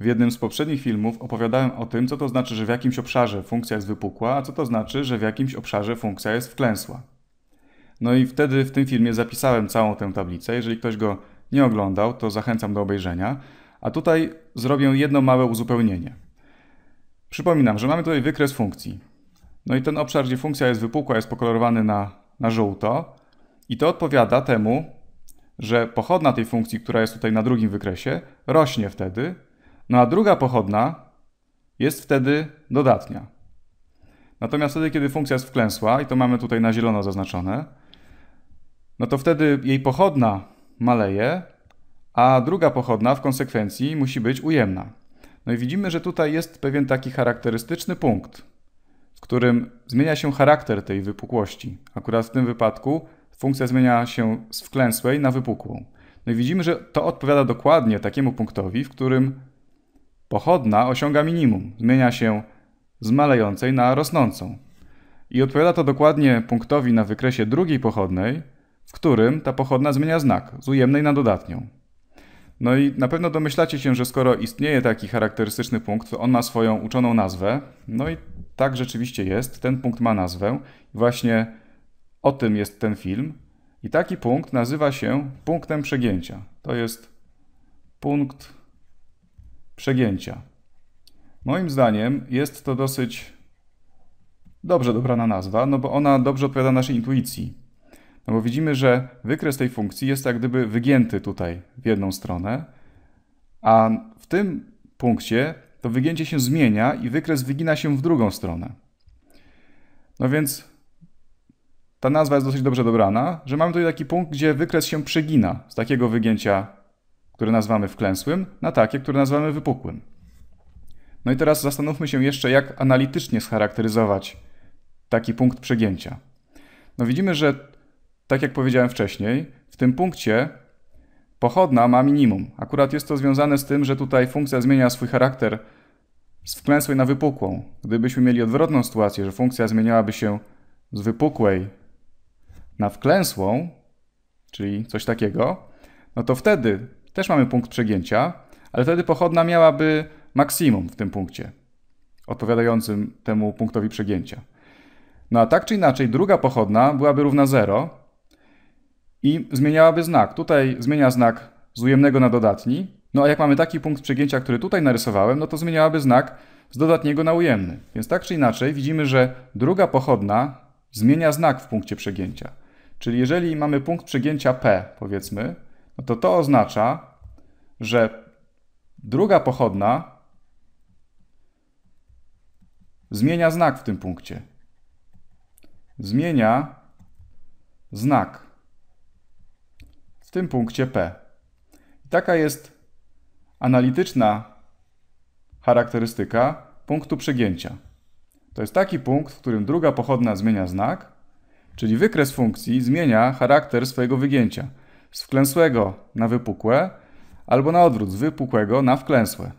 W jednym z poprzednich filmów opowiadałem o tym, co to znaczy, że w jakimś obszarze funkcja jest wypukła, a co to znaczy, że w jakimś obszarze funkcja jest wklęsła. No i wtedy w tym filmie zapisałem całą tę tablicę. Jeżeli ktoś go nie oglądał, to zachęcam do obejrzenia. A tutaj zrobię jedno małe uzupełnienie. Przypominam, że mamy tutaj wykres funkcji. No i ten obszar, gdzie funkcja jest wypukła, jest pokolorowany na, na żółto. I to odpowiada temu, że pochodna tej funkcji, która jest tutaj na drugim wykresie, rośnie wtedy, no a druga pochodna jest wtedy dodatnia. Natomiast wtedy, kiedy funkcja jest wklęsła, i to mamy tutaj na zielono zaznaczone, no to wtedy jej pochodna maleje, a druga pochodna w konsekwencji musi być ujemna. No i widzimy, że tutaj jest pewien taki charakterystyczny punkt, w którym zmienia się charakter tej wypukłości. Akurat w tym wypadku funkcja zmienia się z wklęsłej na wypukłą. No i widzimy, że to odpowiada dokładnie takiemu punktowi, w którym Pochodna osiąga minimum, zmienia się z malejącej na rosnącą. I odpowiada to dokładnie punktowi na wykresie drugiej pochodnej, w którym ta pochodna zmienia znak z ujemnej na dodatnią. No i na pewno domyślacie się, że skoro istnieje taki charakterystyczny punkt, to on ma swoją uczoną nazwę. No i tak rzeczywiście jest. Ten punkt ma nazwę. Właśnie o tym jest ten film. I taki punkt nazywa się punktem przegięcia. To jest punkt przegięcia. Moim zdaniem jest to dosyć dobrze dobrana nazwa, no bo ona dobrze odpowiada naszej intuicji. No bo widzimy, że wykres tej funkcji jest jak gdyby wygięty tutaj w jedną stronę, a w tym punkcie to wygięcie się zmienia i wykres wygina się w drugą stronę. No więc ta nazwa jest dosyć dobrze dobrana, że mamy tutaj taki punkt, gdzie wykres się przegina z takiego wygięcia które nazwamy wklęsłym, na takie, które nazwamy wypukłym. No i teraz zastanówmy się jeszcze, jak analitycznie scharakteryzować taki punkt przegięcia. No widzimy, że tak jak powiedziałem wcześniej, w tym punkcie pochodna ma minimum. Akurat jest to związane z tym, że tutaj funkcja zmienia swój charakter z wklęsłej na wypukłą. Gdybyśmy mieli odwrotną sytuację, że funkcja zmieniałaby się z wypukłej na wklęsłą, czyli coś takiego, no to wtedy też mamy punkt przegięcia, ale wtedy pochodna miałaby maksimum w tym punkcie, odpowiadającym temu punktowi przegięcia. No a tak czy inaczej, druga pochodna byłaby równa 0 i zmieniałaby znak. Tutaj zmienia znak z ujemnego na dodatni. No a jak mamy taki punkt przegięcia, który tutaj narysowałem, no to zmieniałaby znak z dodatniego na ujemny. Więc tak czy inaczej widzimy, że druga pochodna zmienia znak w punkcie przegięcia. Czyli jeżeli mamy punkt przegięcia P, powiedzmy, no to to oznacza, że druga pochodna zmienia znak w tym punkcie. Zmienia znak w tym punkcie P. Taka jest analityczna charakterystyka punktu przegięcia. To jest taki punkt, w którym druga pochodna zmienia znak, czyli wykres funkcji zmienia charakter swojego wygięcia z wklęsłego na wypukłe albo na odwrót z wypukłego na wklęsłe.